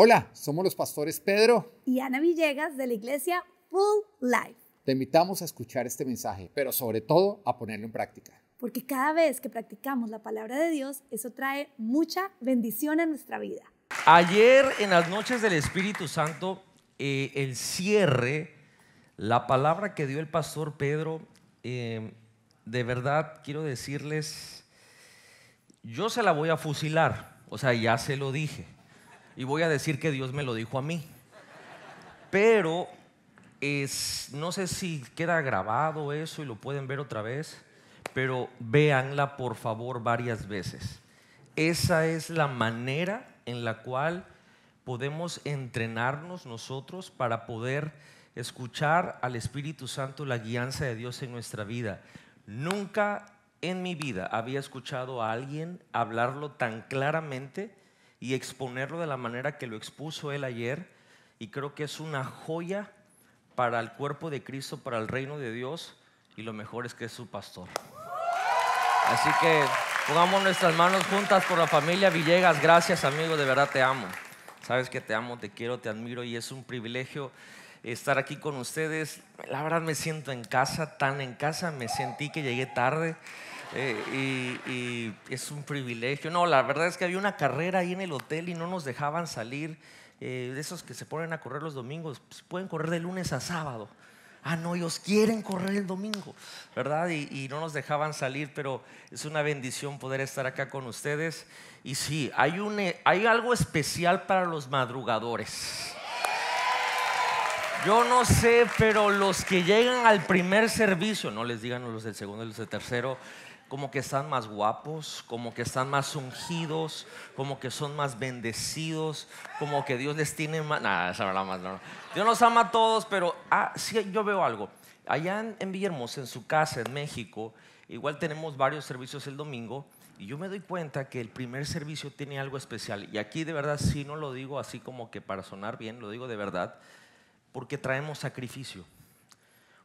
Hola, somos los pastores Pedro y Ana Villegas de la iglesia Full Life. Te invitamos a escuchar este mensaje, pero sobre todo a ponerlo en práctica. Porque cada vez que practicamos la palabra de Dios, eso trae mucha bendición a nuestra vida. Ayer en las noches del Espíritu Santo, eh, el cierre, la palabra que dio el pastor Pedro, eh, de verdad quiero decirles, yo se la voy a fusilar, o sea, ya se lo dije y voy a decir que Dios me lo dijo a mí. Pero es, no sé si queda grabado eso y lo pueden ver otra vez, pero véanla por favor varias veces. Esa es la manera en la cual podemos entrenarnos nosotros para poder escuchar al Espíritu Santo la guianza de Dios en nuestra vida. Nunca en mi vida había escuchado a alguien hablarlo tan claramente y exponerlo de la manera que lo expuso él ayer. Y creo que es una joya para el cuerpo de Cristo, para el reino de Dios. Y lo mejor es que es su pastor. Así que pongamos nuestras manos juntas por la familia Villegas. Gracias amigo, de verdad te amo. Sabes que te amo, te quiero, te admiro y es un privilegio estar aquí con ustedes. La verdad me siento en casa, tan en casa, me sentí que llegué tarde. Eh, y, es un privilegio. No, la verdad es que había una carrera ahí en el hotel y no nos dejaban salir. Eh, de esos que se ponen a correr los domingos, pues, pueden correr de lunes a sábado. Ah, no, ellos quieren correr el domingo, ¿verdad? Y, no nos dejaban salir, pero es una bendición poder estar acá con ustedes. Y sí, hay, un, eh, hay algo especial para los madrugadores. Yo no sé, pero los que llegan al primer servicio, no les digan los del segundo y los del tercero, como que están más guapos, como que están más ungidos, como que son más bendecidos, como que Dios les tiene más... Nada, esa verdad más... Dios nos ama a todos, pero ah, sí, yo veo algo. Allá en, en en su casa, en México, igual tenemos varios servicios el domingo, y yo me doy cuenta que el primer servicio tiene algo especial. Y aquí de verdad sí no lo digo así como que para sonar bien, lo digo de verdad, porque traemos sacrificio.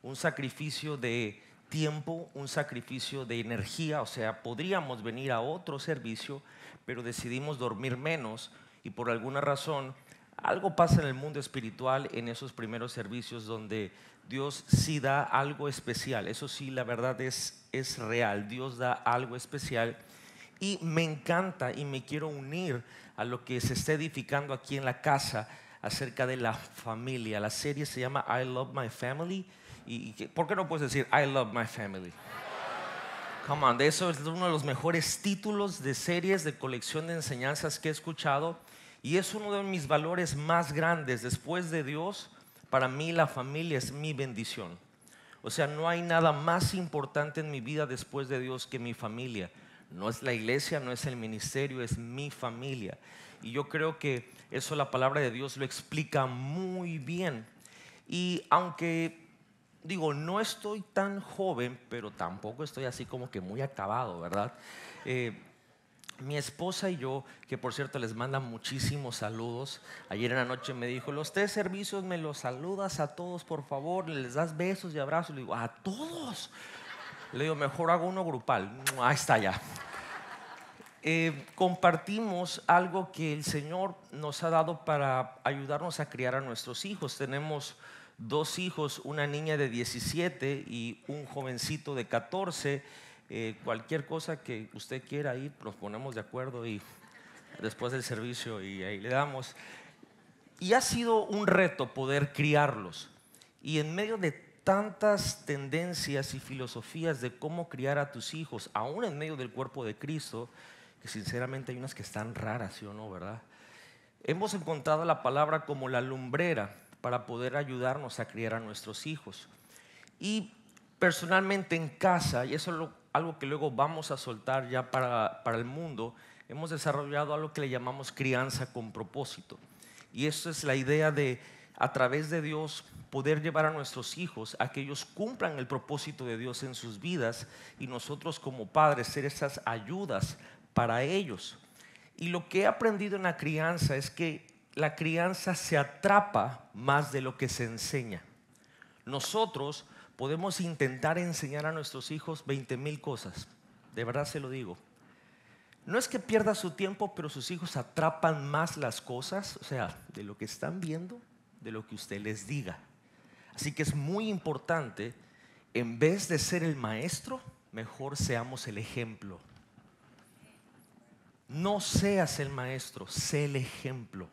Un sacrificio de tiempo, un sacrificio de energía, o sea, podríamos venir a otro servicio, pero decidimos dormir menos y por alguna razón algo pasa en el mundo espiritual en esos primeros servicios donde Dios sí da algo especial. Eso sí, la verdad es, es real. Dios da algo especial. Y me encanta y me quiero unir a lo que se está edificando aquí en la casa acerca de la familia. La serie se llama I Love My Family y, ¿por qué no puedes decir I love my family? Come on, de eso es uno de los mejores títulos de series de colección de enseñanzas que he escuchado y es uno de mis valores más grandes después de Dios. Para mí la familia es mi bendición. O sea, no hay nada más importante en mi vida después de Dios que mi familia. No es la iglesia, no es el ministerio, es mi familia. Y yo creo que eso la palabra de Dios lo explica muy bien. Y aunque digo, no estoy tan joven, pero tampoco estoy así como que muy acabado, ¿verdad? Eh, mi esposa y yo, que por cierto les manda muchísimos saludos, ayer en la noche me dijo, los tres servicios me los saludas a todos, por favor, les das besos y abrazos. Le digo, a todos. Le digo, mejor hago uno grupal. Ahí está ya. Eh, compartimos algo que el Señor nos ha dado para ayudarnos a criar a nuestros hijos. Tenemos dos hijos, una niña de 17 y un jovencito de 14. Eh, cualquier cosa que usted quiera ir, nos ponemos de acuerdo y después del servicio y ahí le damos. Y ha sido un reto poder criarlos. Y en medio de tantas tendencias y filosofías de cómo criar a tus hijos, aún en medio del cuerpo de Cristo, que sinceramente hay unas que están raras, ¿sí o no, verdad? Hemos encontrado la palabra como la lumbrera, para poder ayudarnos a criar a nuestros hijos. Y personalmente en casa, y eso es algo que luego vamos a soltar ya para, para el mundo, hemos desarrollado algo que le llamamos crianza con propósito. Y eso es la idea de, a través de Dios, poder llevar a nuestros hijos a que ellos cumplan el propósito de Dios en sus vidas y nosotros como padres ser esas ayudas para ellos. Y lo que he aprendido en la crianza es que la crianza se atrapa más de lo que se enseña. Nosotros podemos intentar enseñar a nuestros hijos 20 mil cosas, de verdad se lo digo. No es que pierda su tiempo, pero sus hijos atrapan más las cosas, o sea, de lo que están viendo, de lo que usted les diga. Así que es muy importante, en vez de ser el maestro, mejor seamos el ejemplo. No seas el maestro, sé el ejemplo.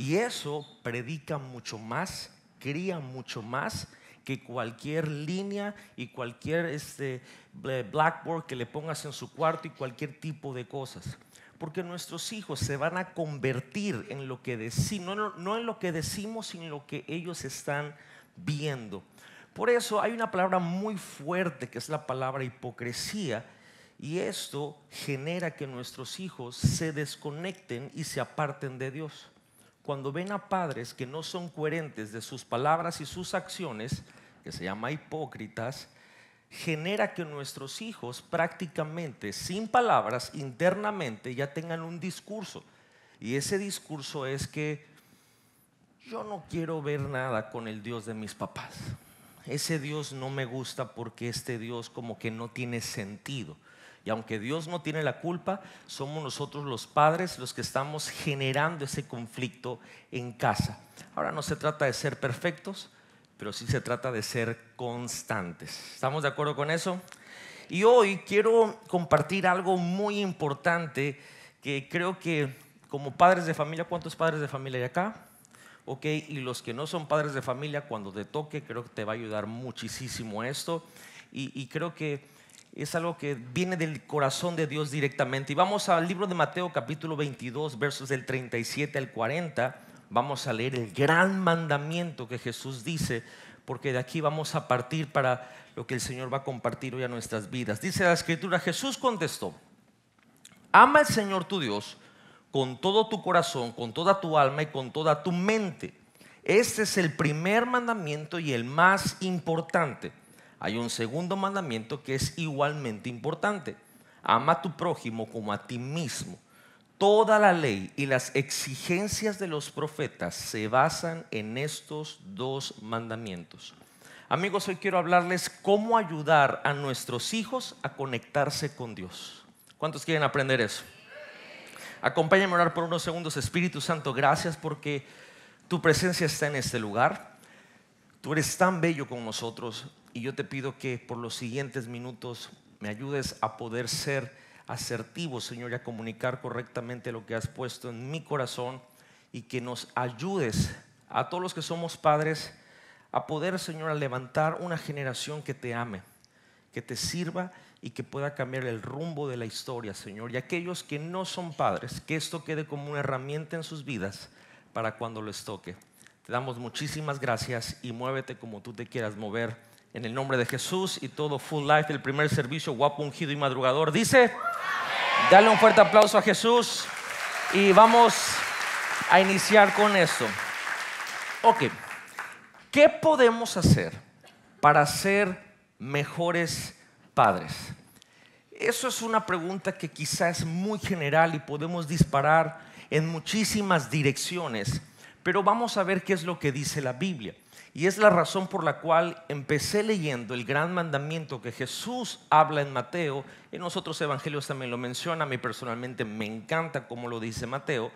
Y eso predica mucho más, cría mucho más que cualquier línea y cualquier este, blackboard que le pongas en su cuarto y cualquier tipo de cosas. Porque nuestros hijos se van a convertir en lo que decimos, no en lo que decimos, sino en lo que ellos están viendo. Por eso hay una palabra muy fuerte que es la palabra hipocresía y esto genera que nuestros hijos se desconecten y se aparten de Dios cuando ven a padres que no son coherentes de sus palabras y sus acciones, que se llama hipócritas, genera que nuestros hijos prácticamente sin palabras internamente ya tengan un discurso. Y ese discurso es que yo no quiero ver nada con el Dios de mis papás. Ese Dios no me gusta porque este Dios como que no tiene sentido. Y aunque Dios no tiene la culpa, somos nosotros los padres los que estamos generando ese conflicto en casa. Ahora no se trata de ser perfectos, pero sí se trata de ser constantes. ¿Estamos de acuerdo con eso? Y hoy quiero compartir algo muy importante que creo que como padres de familia, ¿cuántos padres de familia hay acá? ¿ok? Y los que no son padres de familia, cuando te toque, creo que te va a ayudar muchísimo esto. y creo que es algo que viene del corazón de Dios directamente. Y vamos al libro de Mateo capítulo 22, versos del 37 al 40. Vamos a leer el gran mandamiento que Jesús dice, porque de aquí vamos a partir para lo que el Señor va a compartir hoy a nuestras vidas. Dice la escritura, Jesús contestó, ama al Señor tu Dios con todo tu corazón, con toda tu alma y con toda tu mente. Este es el primer mandamiento y el más importante hay un segundo mandamiento que es igualmente importante. Ama a tu prójimo como a ti mismo. Toda la ley y las exigencias de los profetas se basan en estos dos mandamientos. Amigos, hoy quiero hablarles cómo ayudar a nuestros hijos a conectarse con Dios. ¿Cuántos quieren aprender eso? Acompáñenme a orar por unos segundos. Espíritu Santo, gracias porque tu presencia está en este lugar. Tú eres tan bello con nosotros. Y yo te pido que por los siguientes minutos me ayudes a poder ser asertivo, Señor, a comunicar correctamente lo que has puesto en mi corazón y que nos ayudes a todos los que somos padres a poder, Señor, a levantar una generación que te ame, que te sirva y que pueda cambiar el rumbo de la historia, Señor. Y aquellos que no son padres, que esto quede como una herramienta en sus vidas para cuando les toque. Te damos muchísimas gracias y muévete como tú te quieras mover en el nombre de Jesús y todo Full Life el primer servicio, guapo, ungido y madrugador, dice, dale un fuerte aplauso a Jesús y vamos a iniciar con esto. Ok, ¿qué podemos hacer para ser mejores padres? Eso es una pregunta que quizás es muy general y podemos disparar en muchísimas direcciones, pero vamos a ver qué es lo que dice la Biblia. Y es la razón por la cual empecé leyendo el gran mandamiento que Jesús habla en Mateo, en los otros evangelios también lo menciona, a mí personalmente me encanta cómo lo dice Mateo.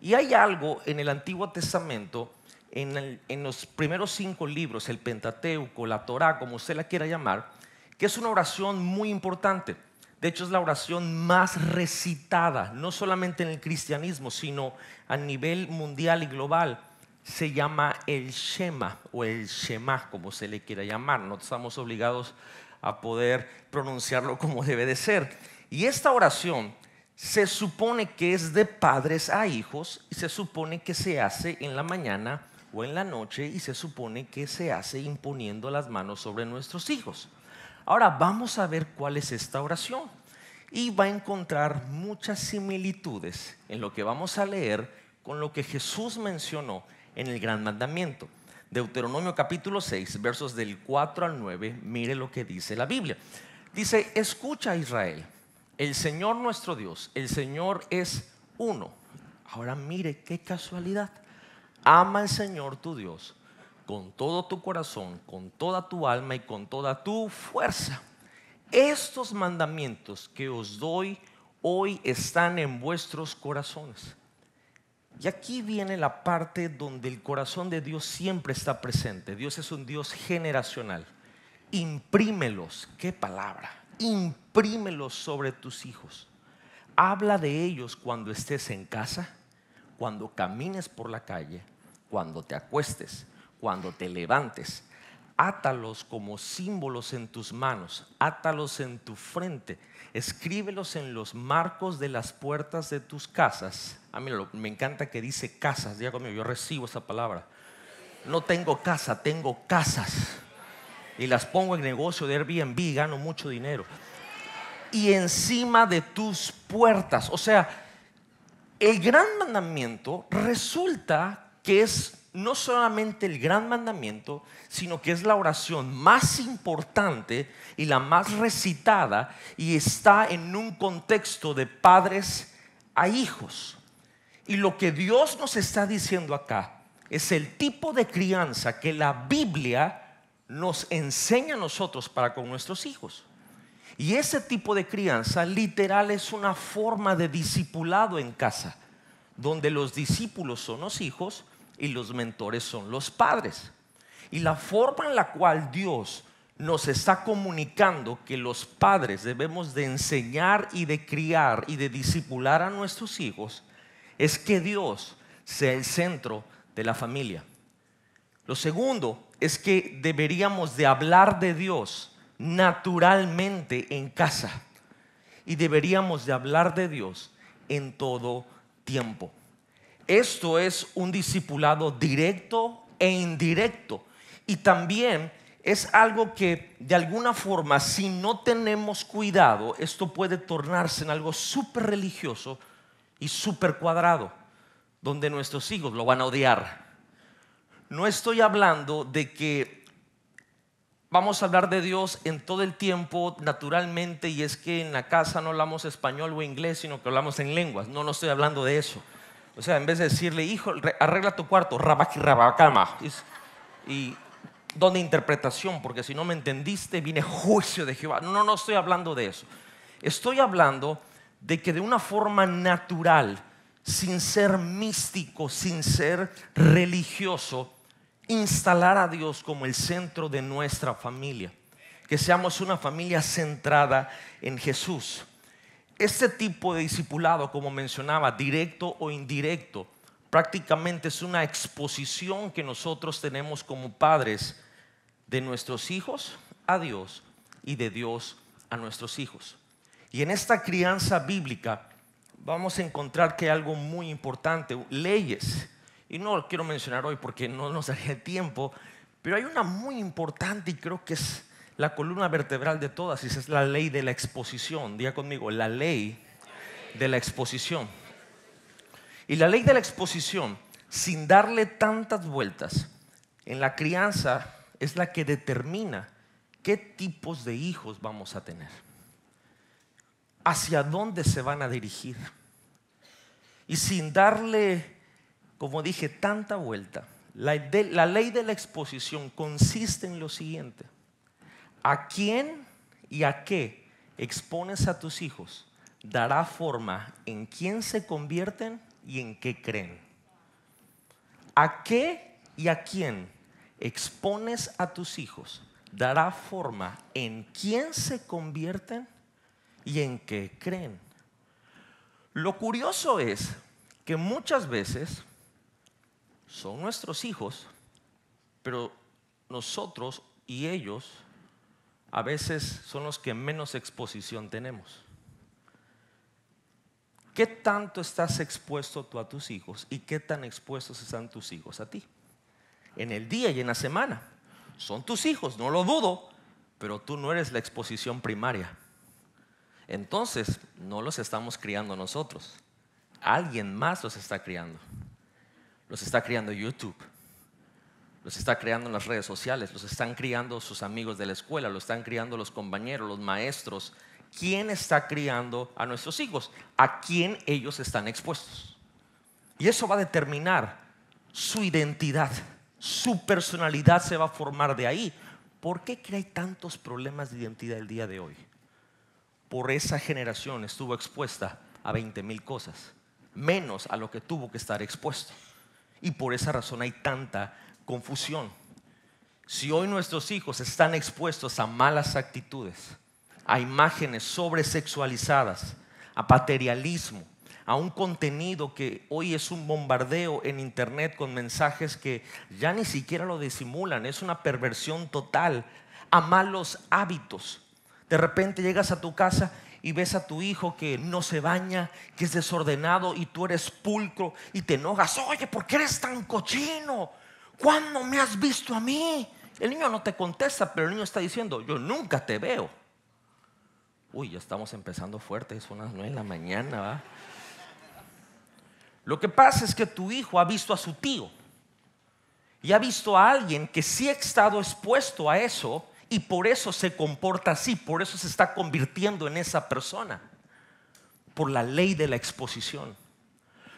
Y hay algo en el Antiguo Testamento, en, en los primeros cinco libros, el Pentateuco, la Torá, como usted la quiera llamar, que es una oración muy importante. De hecho, es la oración más recitada, no solamente en el cristianismo, sino a nivel mundial y global se llama el Shema o el Shema, como se le quiera llamar. No estamos obligados a poder pronunciarlo como debe de ser. Y esta oración se supone que es de padres a hijos y se supone que se hace en la mañana o en la noche y se supone que se hace imponiendo las manos sobre nuestros hijos. Ahora vamos a ver cuál es esta oración y va a encontrar muchas similitudes en lo que vamos a leer con lo que Jesús mencionó en el gran mandamiento. Deuteronomio capítulo 6, versos del 4 al 9, mire lo que dice la Biblia. Dice, escucha Israel, el Señor nuestro Dios, el Señor es uno. Ahora mire qué casualidad. Ama al Señor tu Dios con todo tu corazón, con toda tu alma y con toda tu fuerza. Estos mandamientos que os doy hoy están en vuestros corazones. Y aquí viene la parte donde el corazón de Dios siempre está presente. Dios es un Dios generacional. Imprímelos, qué palabra, imprímelos sobre tus hijos. Habla de ellos cuando estés en casa, cuando camines por la calle, cuando te acuestes, cuando te levantes átalos como símbolos en tus manos, átalos en tu frente, escríbelos en los marcos de las puertas de tus casas. Ah, A mí me encanta que dice casas, diga conmigo, yo recibo esa palabra. No tengo casa, tengo casas. Y las pongo en negocio de Airbnb, gano mucho dinero. Y encima de tus puertas, o sea, el gran mandamiento resulta que es no solamente el gran mandamiento, sino que es la oración más importante y la más recitada y está en un contexto de padres a hijos. Y lo que Dios nos está diciendo acá es el tipo de crianza que la Biblia nos enseña a nosotros para con nuestros hijos. Y ese tipo de crianza literal es una forma de discipulado en casa, donde los discípulos son los hijos y los mentores son los padres. Y la forma en la cual Dios nos está comunicando que los padres debemos de enseñar y de criar y de discipular a nuestros hijos es que Dios sea el centro de la familia. Lo segundo es que deberíamos de hablar de Dios naturalmente en casa y deberíamos de hablar de Dios en todo tiempo. Esto es un discipulado directo e indirecto. Y también es algo que de alguna forma, si no tenemos cuidado, esto puede tornarse en algo súper religioso y súper cuadrado, donde nuestros hijos lo van a odiar. No estoy hablando de que vamos a hablar de Dios en todo el tiempo naturalmente y es que en la casa no hablamos español o inglés, sino que hablamos en lenguas. No, no estoy hablando de eso. O sea, en vez de decirle, hijo, arregla tu cuarto, Y donde interpretación, porque si no me entendiste, viene juicio de Jehová. No, no estoy hablando de eso. Estoy hablando de que de una forma natural, sin ser místico, sin ser religioso, instalar a Dios como el centro de nuestra familia. Que seamos una familia centrada en Jesús. Este tipo de discipulado, como mencionaba, directo o indirecto, prácticamente es una exposición que nosotros tenemos como padres de nuestros hijos a Dios y de Dios a nuestros hijos. Y en esta crianza bíblica vamos a encontrar que hay algo muy importante, leyes. Y no lo quiero mencionar hoy porque no nos daría tiempo, pero hay una muy importante y creo que es la columna vertebral de todas es la ley de la exposición. Diga conmigo, la ley de la exposición. Y la ley de la exposición, sin darle tantas vueltas, en la crianza es la que determina qué tipos de hijos vamos a tener, hacia dónde se van a dirigir. Y sin darle, como dije, tanta vuelta, la ley de la exposición consiste en lo siguiente. ¿A quién y a qué expones a tus hijos? Dará forma en quién se convierten y en qué creen. ¿A qué y a quién expones a tus hijos? Dará forma en quién se convierten y en qué creen. Lo curioso es que muchas veces son nuestros hijos, pero nosotros y ellos a veces son los que menos exposición tenemos. ¿Qué tanto estás expuesto tú a tus hijos y qué tan expuestos están tus hijos a ti? En el día y en la semana. Son tus hijos, no lo dudo, pero tú no eres la exposición primaria. Entonces, no los estamos criando nosotros. Alguien más los está criando. Los está criando YouTube los está creando en las redes sociales, los están criando sus amigos de la escuela, los están criando los compañeros, los maestros. ¿Quién está criando a nuestros hijos? ¿A quién ellos están expuestos? Y eso va a determinar su identidad, su personalidad se va a formar de ahí. ¿Por qué hay tantos problemas de identidad el día de hoy? Por esa generación estuvo expuesta a 20 mil cosas, menos a lo que tuvo que estar expuesto. Y por esa razón hay tanta confusión. Si hoy nuestros hijos están expuestos a malas actitudes, a imágenes sobresexualizadas, a materialismo, a un contenido que hoy es un bombardeo en internet con mensajes que ya ni siquiera lo disimulan, es una perversión total, a malos hábitos. De repente llegas a tu casa y ves a tu hijo que no se baña, que es desordenado y tú eres pulcro y te enojas, oye, ¿por qué eres tan cochino? ¿cuándo me has visto a mí? El niño no te contesta, pero el niño está diciendo, yo nunca te veo. Uy, ya estamos empezando fuerte, es una nueve de la mañana. Lo que pasa es que tu hijo ha visto a su tío y ha visto a alguien que sí ha estado expuesto a eso y por eso se comporta así, por eso se está convirtiendo en esa persona, por la ley de la exposición.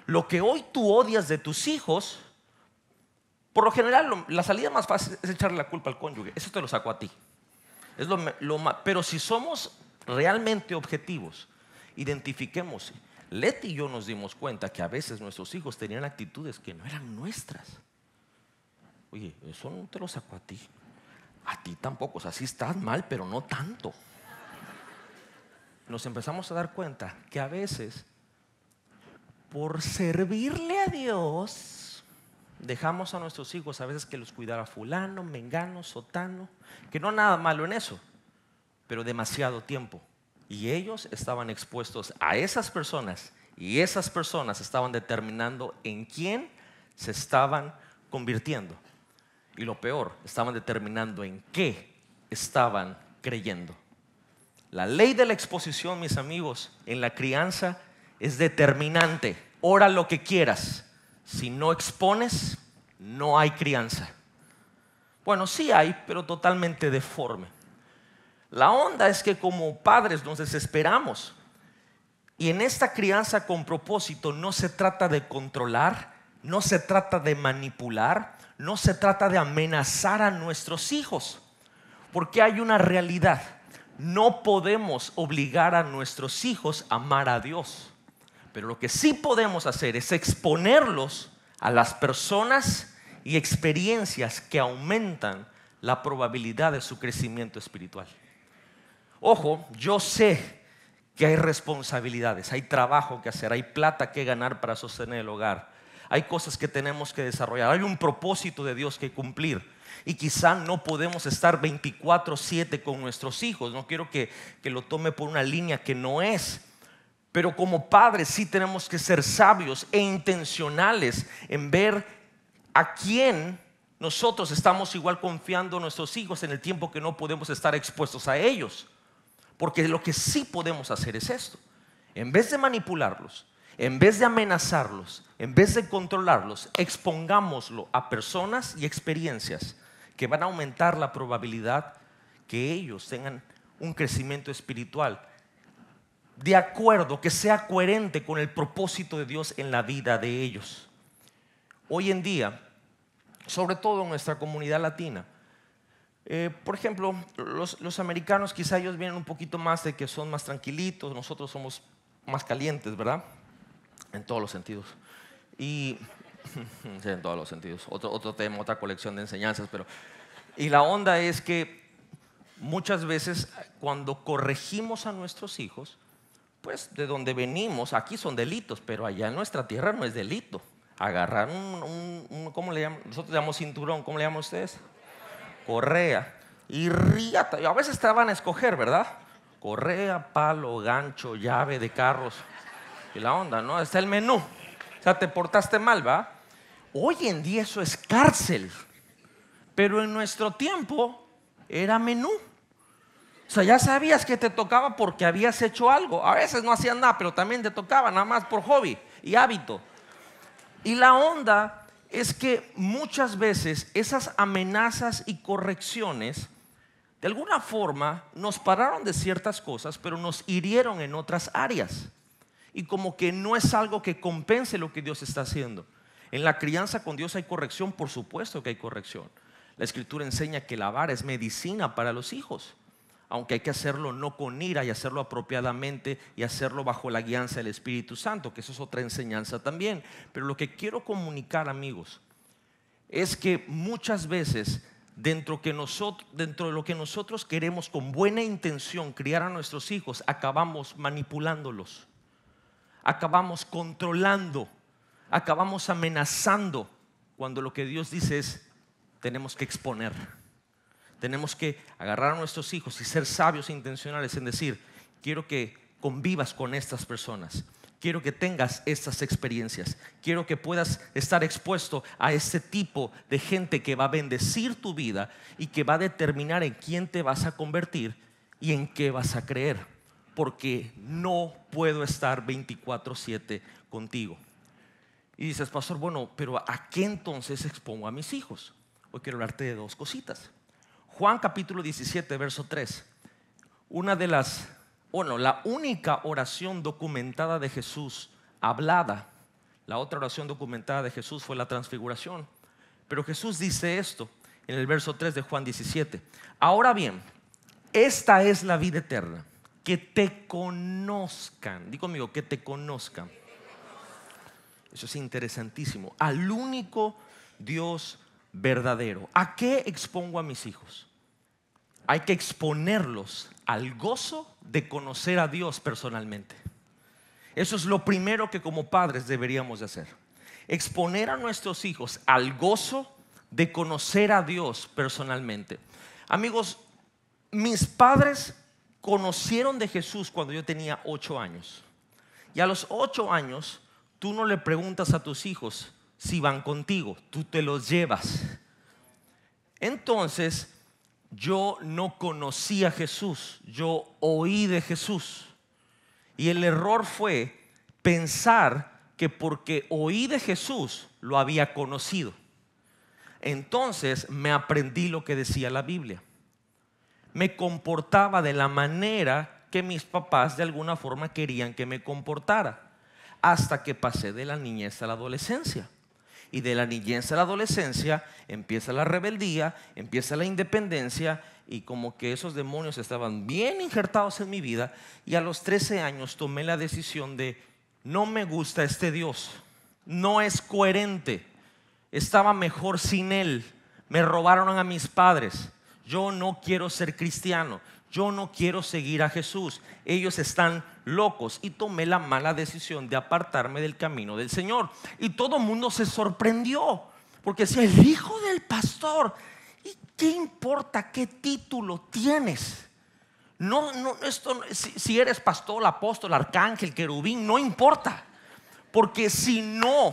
Lo que hoy tú odias de tus hijos, por lo general, la salida más fácil es echarle la culpa al cónyuge. Eso te lo saco a ti. Pero si somos realmente objetivos, identifiquemos. Leti y yo nos dimos cuenta que a veces nuestros hijos tenían actitudes que no eran nuestras. Oye, eso no te lo saco a ti. A ti tampoco. O sea, sí estás mal, pero no tanto. Nos empezamos a dar cuenta que a veces, por servirle a Dios, Dejamos a nuestros hijos a veces que los cuidara fulano, mengano, sotano, que no nada malo en eso, pero demasiado tiempo. Y ellos estaban expuestos a esas personas y esas personas estaban determinando en quién se estaban convirtiendo. Y lo peor, estaban determinando en qué estaban creyendo. La ley de la exposición, mis amigos, en la crianza es determinante. Ora lo que quieras, si no expones, no hay crianza. Bueno, sí hay, pero totalmente deforme. La onda es que como padres nos desesperamos. Y en esta crianza con propósito no se trata de controlar, no se trata de manipular, no se trata de amenazar a nuestros hijos. Porque hay una realidad. No podemos obligar a nuestros hijos a amar a Dios. Pero lo que sí podemos hacer es exponerlos a las personas y experiencias que aumentan la probabilidad de su crecimiento espiritual. Ojo, yo sé que hay responsabilidades, hay trabajo que hacer, hay plata que ganar para sostener el hogar, hay cosas que tenemos que desarrollar, hay un propósito de Dios que cumplir. Y quizá no podemos estar 24/7 con nuestros hijos. No quiero que, que lo tome por una línea que no es. Pero como padres sí tenemos que ser sabios e intencionales en ver a quién nosotros estamos igual confiando a nuestros hijos en el tiempo que no podemos estar expuestos a ellos. Porque lo que sí podemos hacer es esto. En vez de manipularlos, en vez de amenazarlos, en vez de controlarlos, expongámoslo a personas y experiencias que van a aumentar la probabilidad que ellos tengan un crecimiento espiritual de acuerdo, que sea coherente con el propósito de Dios en la vida de ellos. Hoy en día, sobre todo en nuestra comunidad latina, eh, por ejemplo, los, americanos quizá ellos vienen un poquito más de que son más tranquilitos, nosotros somos más calientes, ¿verdad? En todos los sentidos. Y en todos los sentidos. Otro, otro tema, otra colección de enseñanzas, pero... Y la onda es que muchas veces cuando corregimos a nuestros hijos, pues de donde venimos, aquí son delitos, pero allá en nuestra tierra no es delito. Agarrar un, ¿cómo le llaman? Nosotros le llamamos cinturón, ¿cómo le llaman ustedes? Correa. Y riata. A veces te van a escoger, ¿verdad? Correa, palo, gancho, llave de carros. Y la onda, ¿no? Está el menú. O sea, te portaste mal, ¿va? Hoy en día eso es cárcel. Pero en nuestro tiempo era menú. O sea, ya sabías que te tocaba porque habías hecho algo. A veces no hacían nada, pero también te tocaba, nada más por hobby y hábito. Y la onda es que muchas veces esas amenazas y correcciones, de alguna forma, nos pararon de ciertas cosas, pero nos hirieron en otras áreas. Y como que no es algo que compense lo que Dios está haciendo. En la crianza con Dios hay corrección, por supuesto que hay corrección. La escritura enseña que la vara es medicina para los hijos aunque hay que hacerlo no con ira y hacerlo apropiadamente y hacerlo bajo la guianza del Espíritu Santo, que eso es otra enseñanza también. Pero lo que quiero comunicar, amigos, es que muchas veces dentro, dentro de lo que nosotros queremos con buena intención criar a nuestros hijos, acabamos manipulándolos, acabamos controlando, acabamos amenazando, cuando lo que Dios dice es, tenemos que exponer tenemos que agarrar a nuestros hijos y ser sabios e intencionales en decir, quiero que convivas con estas personas, quiero que tengas estas experiencias, quiero que puedas estar expuesto a este tipo de gente que va a bendecir tu vida y que va a determinar en quién te vas a convertir y en qué vas a creer, porque no puedo estar 24/7 contigo. Y dices, pastor, bueno, pero ¿a qué entonces expongo a mis hijos? Hoy quiero hablarte de dos cositas. Juan capítulo 17, verso 3. Una de las, bueno, la única oración documentada de Jesús hablada, la otra oración documentada de Jesús fue la transfiguración. Pero Jesús dice esto en el verso 3 de Juan 17. Ahora bien, esta es la vida eterna, que te conozcan. Digo conmigo, que te conozcan. Eso es interesantísimo. Al único Dios verdadero. ¿A qué expongo a mis hijos? Hay que exponerlos al gozo de conocer a Dios personalmente. Eso es lo primero que como padres deberíamos de hacer. Exponer a nuestros hijos al gozo de conocer a Dios personalmente. Amigos, mis padres conocieron de Jesús cuando yo tenía ocho años. Y a los ocho años, tú no le preguntas a tus hijos, si van contigo, tú te los llevas. Entonces, yo no conocí a Jesús, yo oí de Jesús. Y el error fue pensar que porque oí de Jesús lo había conocido. Entonces me aprendí lo que decía la Biblia. Me comportaba de la manera que mis papás de alguna forma querían que me comportara, hasta que pasé de la niñez a la adolescencia y de la niñez a la adolescencia empieza la rebeldía, empieza la independencia y como que esos demonios estaban bien injertados en mi vida y a los 13 años tomé la decisión de no me gusta este Dios, no es coherente, estaba mejor sin Él, me robaron a mis padres, yo no quiero ser cristiano, yo no quiero seguir a Jesús, ellos están locos y tomé la mala decisión de apartarme del camino del Señor. Y todo el mundo se sorprendió, porque si el hijo del pastor, ¿y qué importa qué título tienes? No, esto, si, si eres pastor, apóstol, arcángel, querubín, no importa. Porque si no,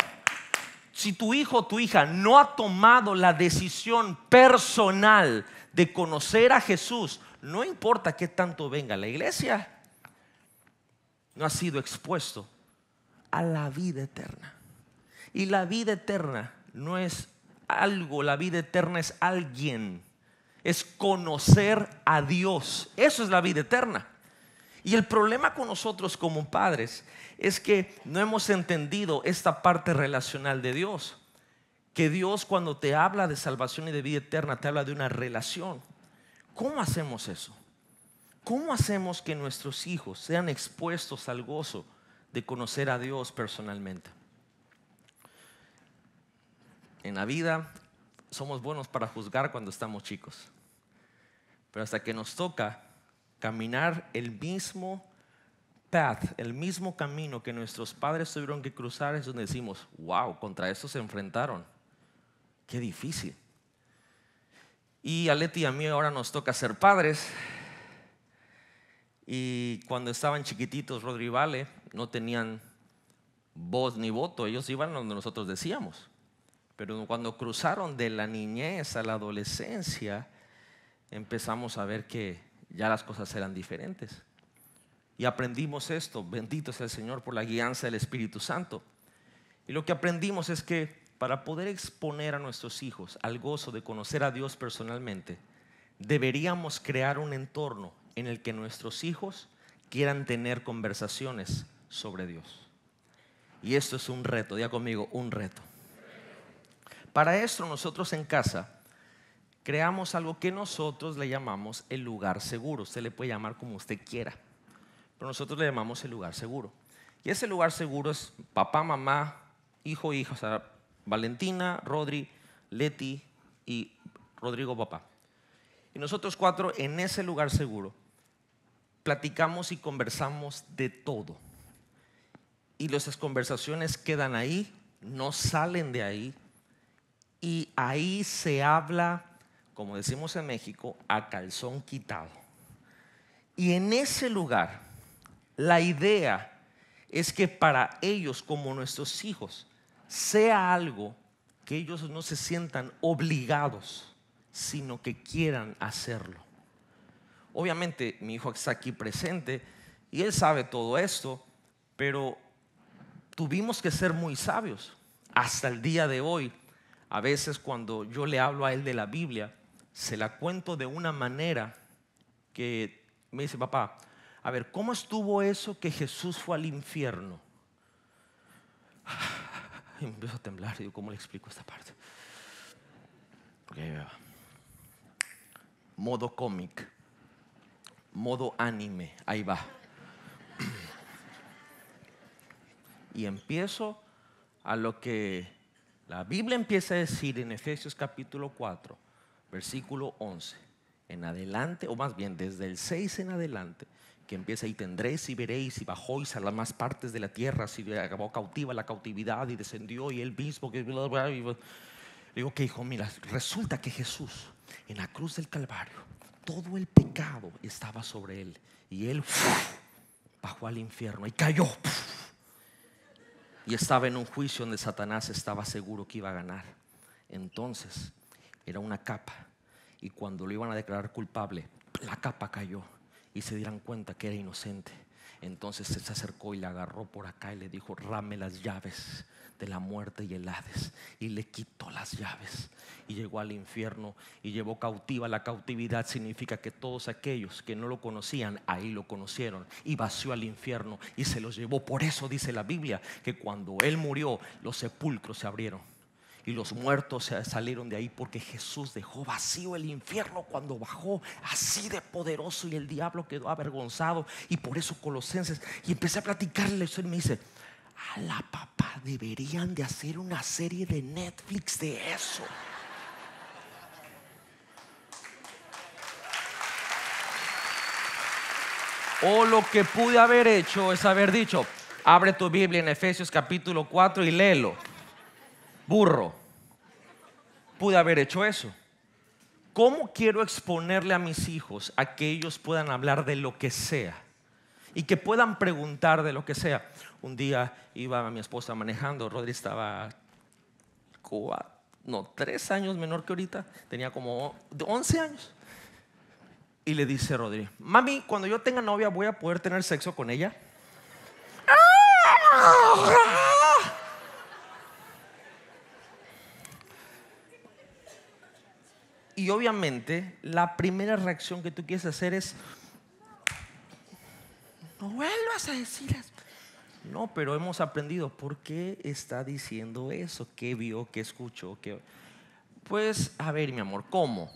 si tu hijo o tu hija no ha tomado la decisión personal de conocer a Jesús, no importa qué tanto venga la iglesia, no ha sido expuesto a la vida eterna. Y la vida eterna no es algo, la vida eterna es alguien, es conocer a Dios. Eso es la vida eterna. Y el problema con nosotros como padres es que no hemos entendido esta parte relacional de Dios. Que Dios cuando te habla de salvación y de vida eterna, te habla de una relación. ¿Cómo hacemos eso? ¿Cómo hacemos que nuestros hijos sean expuestos al gozo de conocer a Dios personalmente? En la vida somos buenos para juzgar cuando estamos chicos, pero hasta que nos toca caminar el mismo path, el mismo camino que nuestros padres tuvieron que cruzar, es donde decimos, wow, contra eso se enfrentaron. Qué difícil. Y a Leti y a mí ahora nos toca ser padres. Y cuando estaban chiquititos, Rodri y Vale no tenían voz ni voto, ellos iban donde nosotros decíamos. Pero cuando cruzaron de la niñez a la adolescencia, empezamos a ver que ya las cosas eran diferentes. Y aprendimos esto, bendito sea el Señor por la guianza del Espíritu Santo. Y lo que aprendimos es que para poder exponer a nuestros hijos al gozo de conocer a Dios personalmente, deberíamos crear un entorno en el que nuestros hijos quieran tener conversaciones sobre Dios. Y esto es un reto, ya conmigo, un reto. Para esto nosotros en casa creamos algo que nosotros le llamamos el lugar seguro. Usted le puede llamar como usted quiera, pero nosotros le llamamos el lugar seguro. Y ese lugar seguro es papá, mamá, hijo, hija, o sea, Valentina, Rodri, Leti y Rodrigo Papá. Y nosotros cuatro en ese lugar seguro platicamos y conversamos de todo. Y nuestras conversaciones quedan ahí, no salen de ahí. Y ahí se habla, como decimos en México, a calzón quitado. Y en ese lugar, la idea es que para ellos, como nuestros hijos, sea algo que ellos no se sientan obligados, sino que quieran hacerlo. Obviamente mi hijo está aquí presente y él sabe todo esto, pero tuvimos que ser muy sabios. Hasta el día de hoy, a veces cuando yo le hablo a él de la Biblia, se la cuento de una manera que me dice, papá, a ver, ¿cómo estuvo eso que Jesús fue al infierno? Y me empiezo a temblar. Digo, ¿cómo le explico esta parte? Modo cómic. Modo anime. Ahí va. Y empiezo a lo que la Biblia empieza a decir en Efesios capítulo 4, versículo 11. En adelante, o más bien desde el 6 en adelante, empieza y tendréis y veréis y bajó y a las más partes de la tierra, si acabó cautiva la cautividad y descendió y él mismo. Que Digo que hijo, mira, resulta que Jesús en la cruz del Calvario, todo el pecado estaba sobre él y él bajó al infierno y cayó. y estaba en un juicio donde Satanás estaba seguro que iba a ganar. Entonces, era una capa y cuando lo iban a declarar culpable, la capa cayó y se dieran cuenta que era inocente. Entonces se acercó y le agarró por acá y le dijo, rame las llaves de la muerte y el Hades. Y le quitó las llaves y llegó al infierno y llevó cautiva. La cautividad significa que todos aquellos que no lo conocían, ahí lo conocieron y vació al infierno y se los llevó. Por eso dice la Biblia que cuando él murió, los sepulcros se abrieron y los muertos salieron de ahí porque Jesús dejó vacío el infierno cuando bajó así de poderoso y el diablo quedó avergonzado y por eso Colosenses y empecé a platicarles Y me dice a la papá deberían de hacer una serie de Netflix de eso o lo que pude haber hecho es haber dicho abre tu Biblia en Efesios capítulo 4 y léelo burro, pude haber hecho eso. ¿Cómo quiero exponerle a mis hijos a que ellos puedan hablar de lo que sea? Y que puedan preguntar de lo que sea. Un día iba mi esposa manejando, Rodri estaba no, tres años menor que ahorita, tenía como 11 años. Y le dice Rodri, mami, cuando yo tenga novia voy a poder tener sexo con ella. ¡Ah! Y obviamente la primera reacción que tú quieres hacer es, no vuelvas a decir No, pero hemos aprendido por qué está diciendo eso, qué vio, qué escuchó, qué... Pues, a ver, mi amor, ¿cómo?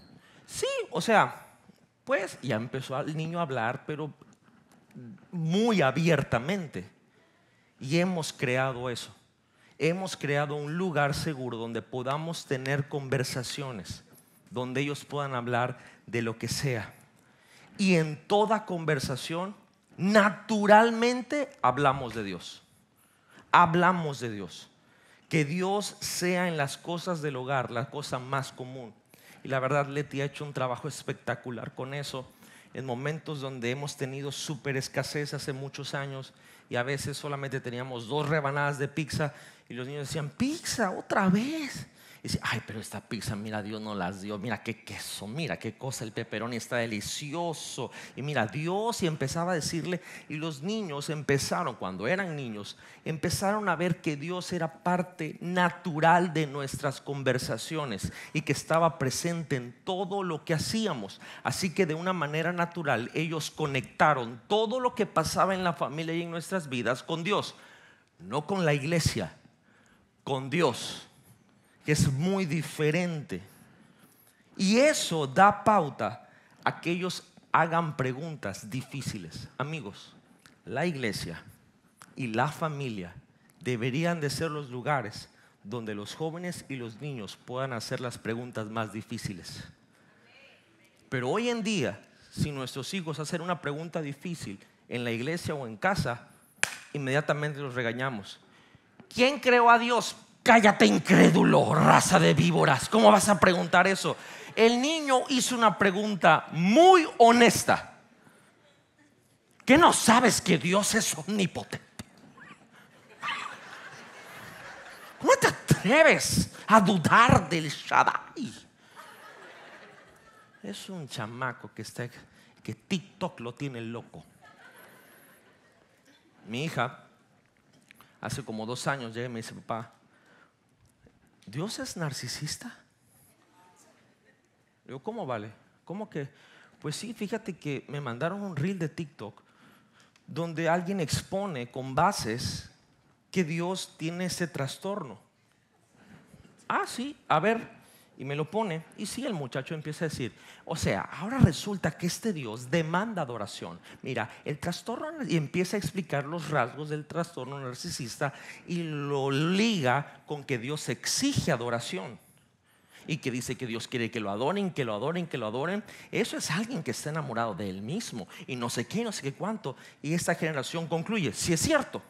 Sí, o sea, pues ya empezó el niño a hablar, pero muy abiertamente. Y hemos creado eso. Hemos creado un lugar seguro donde podamos tener conversaciones donde ellos puedan hablar de lo que sea. Y en toda conversación, naturalmente hablamos de Dios. Hablamos de Dios. Que Dios sea en las cosas del hogar la cosa más común. Y la verdad, Leti ha hecho un trabajo espectacular con eso. En momentos donde hemos tenido súper escasez hace muchos años y a veces solamente teníamos dos rebanadas de pizza y los niños decían, pizza otra vez. Y dice, ay, pero esta pizza, mira, Dios no las dio, mira qué queso, mira qué cosa, el peperón está delicioso. Y mira, Dios y empezaba a decirle, y los niños empezaron, cuando eran niños, empezaron a ver que Dios era parte natural de nuestras conversaciones y que estaba presente en todo lo que hacíamos. Así que de una manera natural ellos conectaron todo lo que pasaba en la familia y en nuestras vidas con Dios, no con la iglesia, con Dios que es muy diferente. Y eso da pauta a que ellos hagan preguntas difíciles. Amigos, la iglesia y la familia deberían de ser los lugares donde los jóvenes y los niños puedan hacer las preguntas más difíciles. Pero hoy en día, si nuestros hijos hacen una pregunta difícil en la iglesia o en casa, inmediatamente los regañamos. ¿Quién creó a Dios? Cállate incrédulo, raza de víboras. ¿Cómo vas a preguntar eso? El niño hizo una pregunta muy honesta. ¿Qué no sabes que Dios es omnipotente? ¿Cómo te atreves a dudar del Shaddai? Es un chamaco que está que TikTok lo tiene loco. Mi hija hace como dos años llega y me dice, papá, ¿Dios es narcisista? Yo, ¿cómo vale? ¿Cómo que? Pues sí, fíjate que me mandaron un reel de TikTok donde alguien expone con bases que Dios tiene ese trastorno. Ah, sí, a ver, y me lo pone. Y sí, el muchacho empieza a decir, o sea, ahora resulta que este Dios demanda adoración. Mira, el trastorno, y empieza a explicar los rasgos del trastorno narcisista y lo liga con que Dios exige adoración. Y que dice que Dios quiere que lo adoren, que lo adoren, que lo adoren. Eso es alguien que está enamorado de él mismo y no sé qué, no sé qué cuánto. Y esta generación concluye, si es cierto,